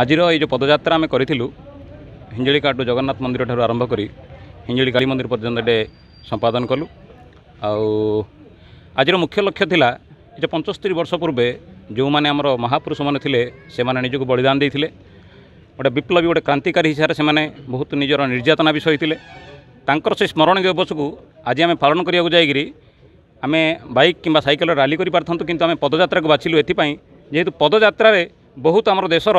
ଆଜିର ଏଇ ଯେଉଁ ପଦଯାତ୍ରା ଆମେ କରିଥିଲୁ ହିଞ୍ଜଳିକାଟୁ ଜଗନ୍ନାଥ ମନ୍ଦିର ଠାରୁ ଆରମ୍ଭ କରି ହିଞ୍ଜଳି କାଳୀ ମନ୍ଦିର ପର୍ଯ୍ୟନ୍ତ ଏଟେ ସମ୍ପାଦନ କଲୁ ଆଉ ଆଜିର ମୁଖ୍ୟ ଲକ୍ଷ୍ୟ ଥିଲା ଯେ ପଞ୍ଚସ୍ତରୀ ବର୍ଷ ପୂର୍ବେ ଯେଉଁମାନେ ଆମର ମହାପୁରୁଷମାନେ ଥିଲେ ସେମାନେ ନିଜକୁ ବଳିଦାନ ଦେଇଥିଲେ ଗୋଟେ ବିପ୍ଳବୀ ଗୋଟେ କ୍ରାନ୍ତିକାରୀ ହିସାବରେ ସେମାନେ ବହୁତ ନିଜର ନିର୍ଯାତନା ବି ସହିଥିଲେ ତାଙ୍କର ସେ ସ୍ମରଣୀୟ ଦିବସକୁ ଆଜି ଆମେ ପାଳନ କରିବାକୁ ଯାଇକରି ଆମେ ବାଇକ୍ କିମ୍ବା ସାଇକେଲରେ ରାଲି କରିପାରିଥାନ୍ତୁ କିନ୍ତୁ ଆମେ ପଦଯାତ୍ରାକୁ ବାଛିଲୁ ଏଥିପାଇଁ ଯେହେତୁ ପଦଯାତ୍ରାରେ ବହୁତ ଆମର ଦେଶର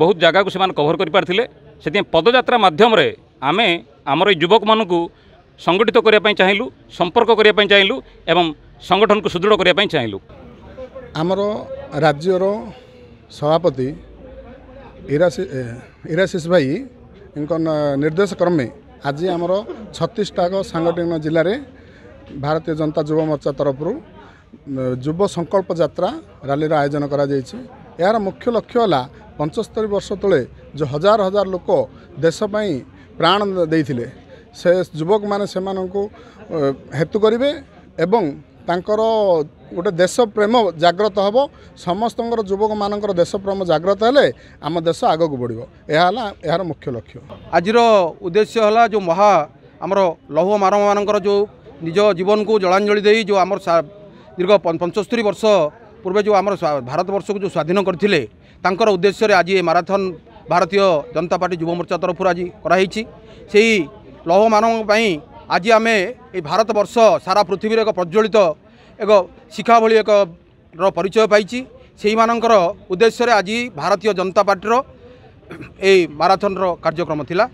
ବହୁତ ଜାଗାକୁ ସେମାନେ କଭର କରିପାରିଥିଲେ ସେଥିପାଇଁ ପଦଯାତ୍ରା ମାଧ୍ୟମରେ ଆମେ ଆମର ଏଇ ଯୁବକମାନଙ୍କୁ ସଂଗଠିତ କରିବା ପାଇଁ ଚାହିଁଲୁ ସମ୍ପର୍କ କରିବା ପାଇଁ ଚାହିଁଲୁ ଏବଂ ସଂଗଠନକୁ ସୁଦୃଢ଼ କରିବା ପାଇଁ ଚାହିଁଲୁ ଆମର ରାଜ୍ୟର ସଭାପତି ଇରାଶି ଇରାଶିଷ ଭାଇଙ୍କ ନିର୍ଦ୍ଦେଶ କ୍ରମେ ଆଜି ଆମର ଛତିଶଟାକ ସାଙ୍ଗଠନିକ ଜିଲ୍ଲାରେ ଭାରତୀୟ ଜନତା ଯୁବ ମୋର୍ଚ୍ଚା ତରଫରୁ ଯୁବ ସଂକଳ୍ପ ଯାତ୍ରା ରାଲିର ଆୟୋଜନ କରାଯାଇଛି ଏହାର ମୁଖ୍ୟ ଲକ୍ଷ୍ୟ ହେଲା ପଞ୍ଚସ୍ତରୀ ବର୍ଷ ତଳେ ଯେଉଁ ହଜାର ହଜାର ଲୋକ ଦେଶ ପାଇଁ ପ୍ରାଣ ଦେଇଥିଲେ ସେ ଯୁବକମାନେ ସେମାନଙ୍କୁ ହେତୁ କରିବେ ଏବଂ ତାଙ୍କର ଗୋଟେ ଦେଶ ପ୍ରେମ ଜାଗ୍ରତ ହେବ ସମସ୍ତଙ୍କର ଯୁବକମାନଙ୍କର ଦେଶ ପ୍ରେମ ଜାଗ୍ରତ ହେଲେ ଆମ ଦେଶ ଆଗକୁ ବଢ଼ିବ ଏହା ହେଲା ଏହାର ମୁଖ୍ୟ ଲକ୍ଷ୍ୟ ଆଜିର ଉଦ୍ଦେଶ୍ୟ ହେଲା ଯେଉଁ ମହା ଆମର ଲୌହ ମାନବମାନଙ୍କର ଯେଉଁ ନିଜ ଜୀବନକୁ ଜଳାଞ୍ଜଳି ଦେଇ ଯେଉଁ ଆମର ଦୀର୍ଘ ପଞ୍ଚସ୍ତରୀ ବର୍ଷ ପୂର୍ବେ ଯେଉଁ ଆମର ଭାରତବର୍ଷକୁ ଯେଉଁ ସ୍ୱାଧୀନ କରିଥିଲେ ତାଙ୍କର ଉଦ୍ଦେଶ୍ୟରେ ଆଜି ଏ ମାରାଥନ ଭାରତୀୟ ଜନତା ପାର୍ଟି ଯୁବମୋର୍ଚ୍ଚା ତରଫରୁ ଆଜି କରାହେଇଛି ସେହି ଲୌହମାନଙ୍କ ପାଇଁ ଆଜି ଆମେ ଏ ଭାରତବର୍ଷ ସାରା ପୃଥିବୀରେ ଏକ ପ୍ରଜ୍ୱଳିତ ଏକ ଶିଖା ଭଳି ଏକ ର ପରିଚୟ ପାଇଛି ସେହିମାନଙ୍କର ଉଦ୍ଦେଶ୍ୟରେ ଆଜି ଭାରତୀୟ ଜନତା ପାର୍ଟିର ଏଇ ମାରାଥନର କାର୍ଯ୍ୟକ୍ରମ ଥିଲା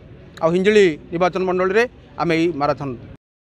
ଆଉ ହିଞ୍ଜିଳି ନିର୍ବାଚନ ମଣ୍ଡଳୀରେ ଆମେ ଏଇ ମାରାଥନ